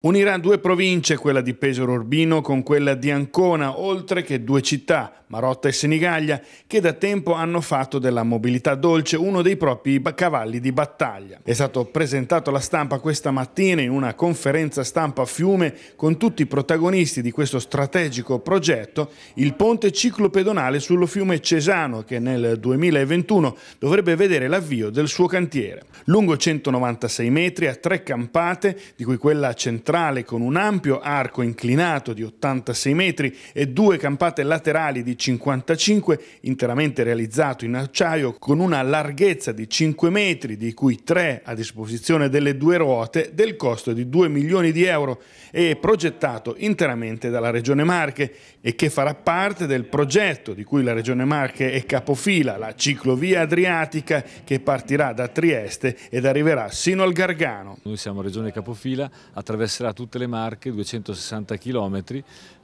Unirà due province, quella di Pesaro Urbino con quella di Ancona, oltre che due città, Marotta e Senigallia, che da tempo hanno fatto della mobilità dolce uno dei propri cavalli di battaglia. È stato presentato alla stampa questa mattina in una conferenza stampa a Fiume con tutti i protagonisti di questo strategico progetto, il ponte ciclopedonale sullo fiume Cesano che nel 2021 dovrebbe vedere l'avvio del suo cantiere. Lungo 196 metri, a tre campate, di cui quella centrale centrale con un ampio arco inclinato di 86 metri e due campate laterali di 55 interamente realizzato in acciaio con una larghezza di 5 metri di cui 3 a disposizione delle due ruote del costo di 2 milioni di euro e progettato interamente dalla Regione Marche e che farà parte del progetto di cui la Regione Marche è capofila, la ciclovia adriatica che partirà da Trieste ed arriverà sino al Gargano. Noi siamo Regione Capofila, attraverso attraverserà tutte le Marche, 260 km,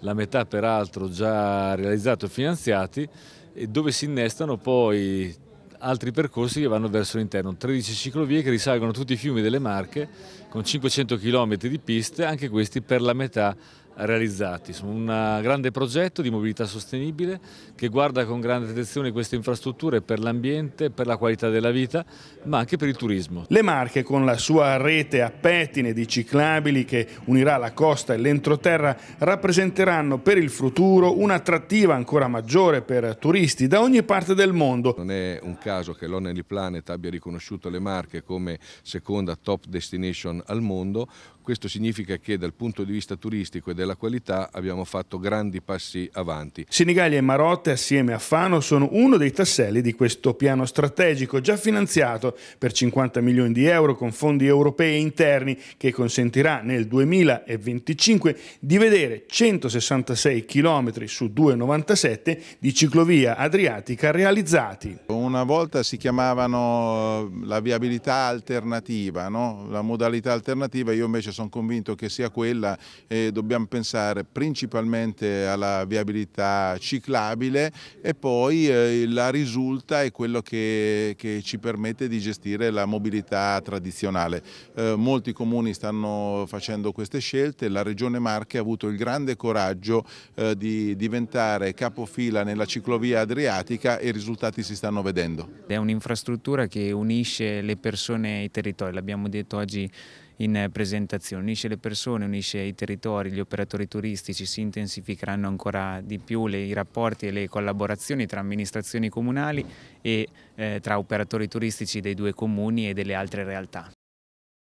la metà peraltro già realizzato e finanziati, e dove si innestano poi altri percorsi che vanno verso l'interno, 13 ciclovie che risalgono tutti i fiumi delle Marche con 500 km di piste, anche questi per la metà realizzati. un eh, grande progetto di mobilità sostenibile che guarda con grande attenzione queste infrastrutture per l'ambiente, per la qualità della vita, ma anche per il turismo. Le Marche con la sua rete a pettine di ciclabili che unirà la costa e l'entroterra rappresenteranno per il futuro un'attrattiva ancora maggiore per turisti da ogni parte del mondo. Non è un caso che l'Honely Planet abbia riconosciuto le Marche come seconda top destination al mondo questo significa che dal punto di vista turistico e della qualità abbiamo fatto grandi passi avanti. Senigallia e Marotte assieme a Fano sono uno dei tasselli di questo piano strategico già finanziato per 50 milioni di euro con fondi europei e interni che consentirà nel 2025 di vedere 166 km su 2,97 di ciclovia adriatica realizzati. Una volta si chiamavano eh, la viabilità alternativa, no? la modalità alternativa, io invece sono convinto che sia quella, e dobbiamo pensare principalmente alla viabilità ciclabile e poi eh, la risulta è quello che, che, ci permette di gestire la mobilità tradizionale. Eh, molti comuni stanno facendo queste scelte, la Regione Marche ha avuto il grande coraggio eh, di diventare capofila nella ciclovia adriatica e i risultati si stanno vedendo. È un'infrastruttura che unisce le persone e i territori, l'abbiamo detto oggi in eh, presentazione, unisce le persone, unisce i territori, gli operatori turistici, si intensificheranno ancora di più le, i rapporti e le collaborazioni tra amministrazioni comunali e eh, tra operatori turistici dei due comuni e delle altre realtà.